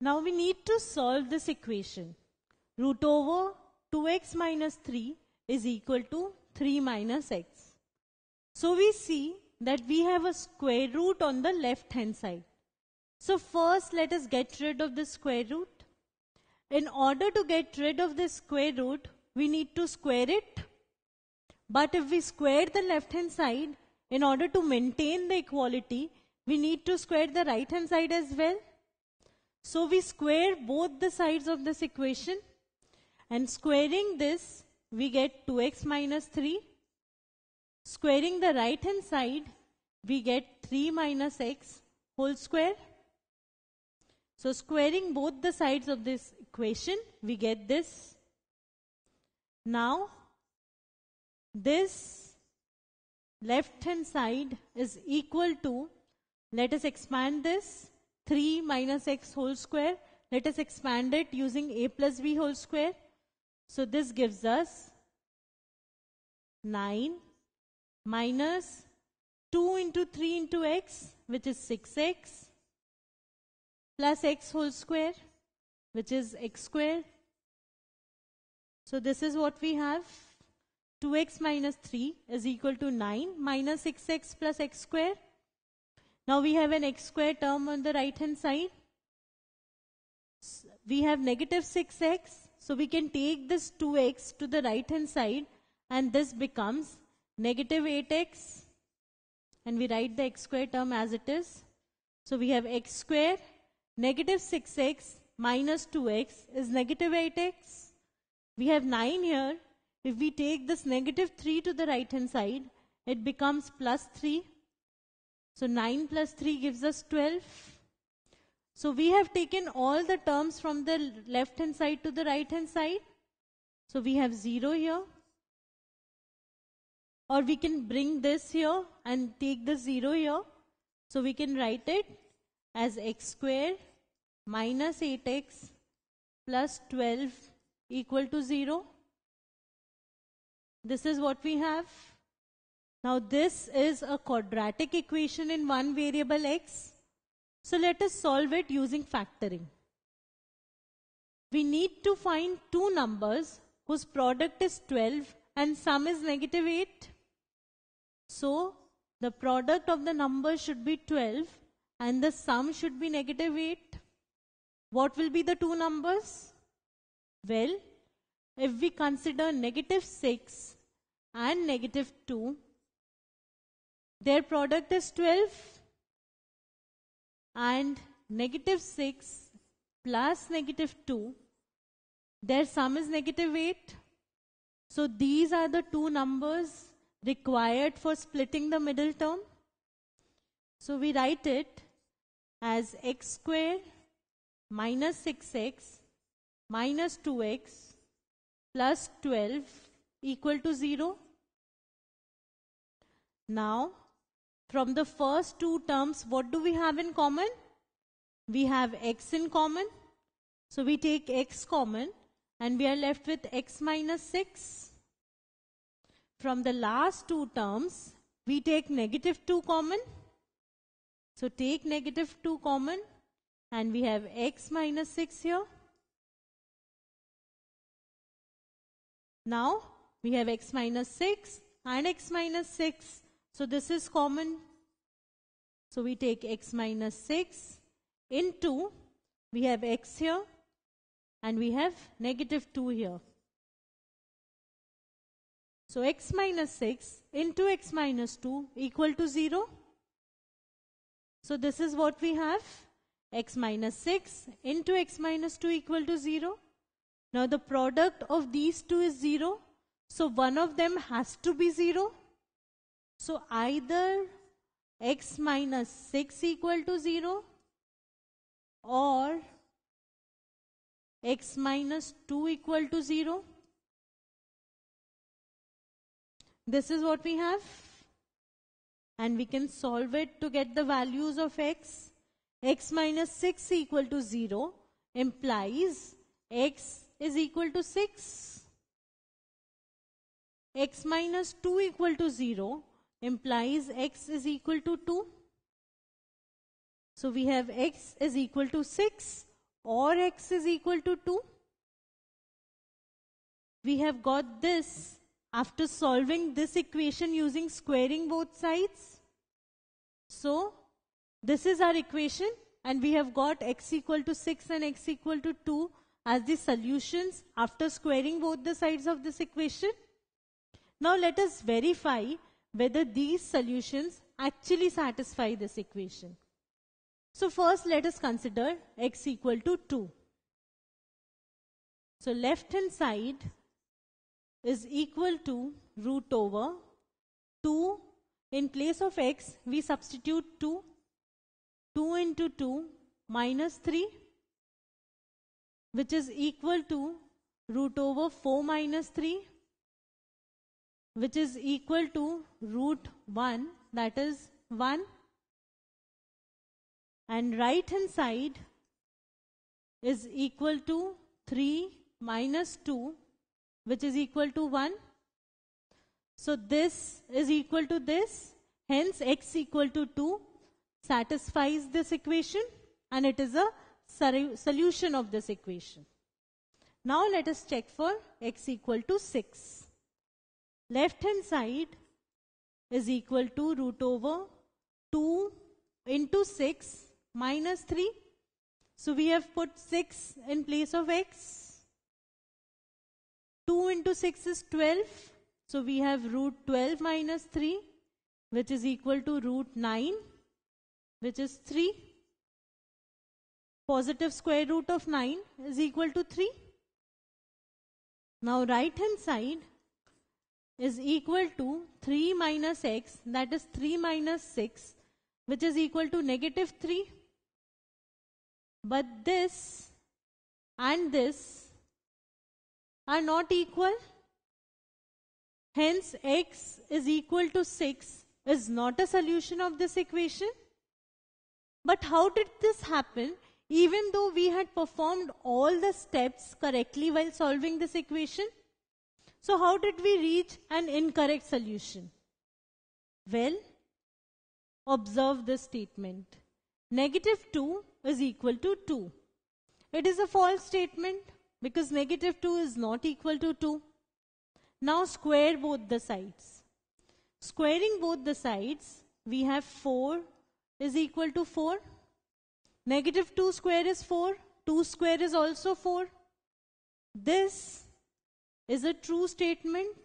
Now we need to solve this equation. Root over 2x minus 3 is equal to 3 minus x. So we see that we have a square root on the left hand side. So first let us get rid of the square root. In order to get rid of the square root, we need to square it. But if we square the left hand side, in order to maintain the equality, we need to square the right hand side as well. So we square both the sides of this equation and squaring this we get 2x minus 3. Squaring the right hand side we get 3 minus x whole square. So squaring both the sides of this equation we get this. Now this left hand side is equal to let us expand this 3 minus x whole square. Let us expand it using a plus b whole square. So this gives us 9 minus 2 into 3 into x which is 6x plus x whole square which is x square. So this is what we have. 2x minus 3 is equal to 9 minus 6x plus x square now we have an x square term on the right hand side. We have negative 6x. So we can take this 2x to the right hand side and this becomes negative 8x and we write the x square term as it is. So we have x square negative 6x minus 2x is negative 8x. We have 9 here. If we take this negative 3 to the right hand side, it becomes plus 3 so 9 plus 3 gives us 12. So we have taken all the terms from the left hand side to the right hand side. So we have 0 here. Or we can bring this here and take the 0 here. So we can write it as x square minus 8x plus 12 equal to 0. This is what we have. Now this is a quadratic equation in one variable x. So let us solve it using factoring. We need to find two numbers whose product is 12 and sum is negative 8. So the product of the numbers should be 12 and the sum should be negative 8. What will be the two numbers? Well, if we consider negative 6 and negative 2, their product is 12 and negative 6 plus negative 2. Their sum is negative 8. So these are the two numbers required for splitting the middle term. So we write it as x square minus 6x minus 2x plus 12 equal to 0. Now from the first two terms, what do we have in common? We have x in common. So we take x common and we are left with x minus 6. From the last two terms, we take negative 2 common. So take negative 2 common and we have x minus 6 here. Now we have x minus 6 and x minus 6 so this is common. So we take x minus 6 into, we have x here and we have negative 2 here. So x minus 6 into x minus 2 equal to 0. So this is what we have x minus 6 into x minus 2 equal to 0. Now the product of these two is 0. So one of them has to be 0 so either x minus 6 equal to 0 or x minus 2 equal to 0. This is what we have and we can solve it to get the values of x. x minus 6 equal to 0 implies x is equal to 6. x minus 2 equal to 0 implies x is equal to 2. So we have x is equal to 6 or x is equal to 2. We have got this after solving this equation using squaring both sides. So this is our equation and we have got x equal to 6 and x equal to 2 as the solutions after squaring both the sides of this equation. Now let us verify whether these solutions actually satisfy this equation. So first let us consider x equal to 2. So left hand side is equal to root over 2 in place of x we substitute 2 2 into 2 minus 3 which is equal to root over 4 minus 3 which is equal to root 1 that is 1 and right hand side is equal to 3 minus 2 which is equal to 1 so this is equal to this hence x equal to 2 satisfies this equation and it is a solution of this equation now let us check for x equal to 6 left hand side is equal to root over 2 into 6 minus 3. So we have put 6 in place of x. 2 into 6 is 12. So we have root 12 minus 3 which is equal to root 9 which is 3. Positive square root of 9 is equal to 3. Now right hand side is equal to 3 minus x that is 3 minus 6 which is equal to negative 3. But this and this are not equal. Hence x is equal to 6 is not a solution of this equation. But how did this happen? Even though we had performed all the steps correctly while solving this equation, so, how did we reach an incorrect solution? Well, observe this statement. Negative 2 is equal to 2. It is a false statement because negative 2 is not equal to 2. Now square both the sides. Squaring both the sides, we have 4 is equal to 4. Negative 2 square is 4. 2 square is also 4. This is a true statement.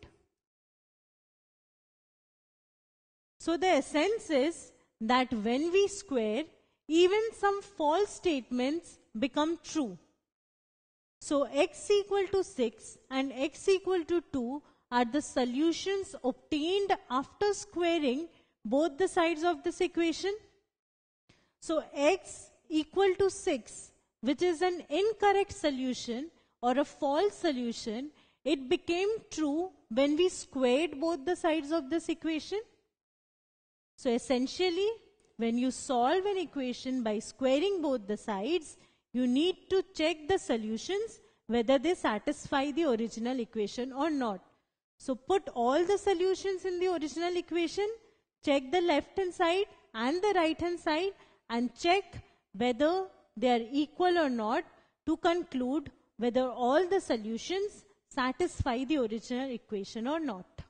So the essence is that when we square, even some false statements become true. So x equal to 6 and x equal to 2 are the solutions obtained after squaring both the sides of this equation. So x equal to 6 which is an incorrect solution or a false solution it became true when we squared both the sides of this equation. So essentially, when you solve an equation by squaring both the sides, you need to check the solutions whether they satisfy the original equation or not. So put all the solutions in the original equation, check the left hand side and the right hand side and check whether they are equal or not to conclude whether all the solutions satisfy the original equation or not.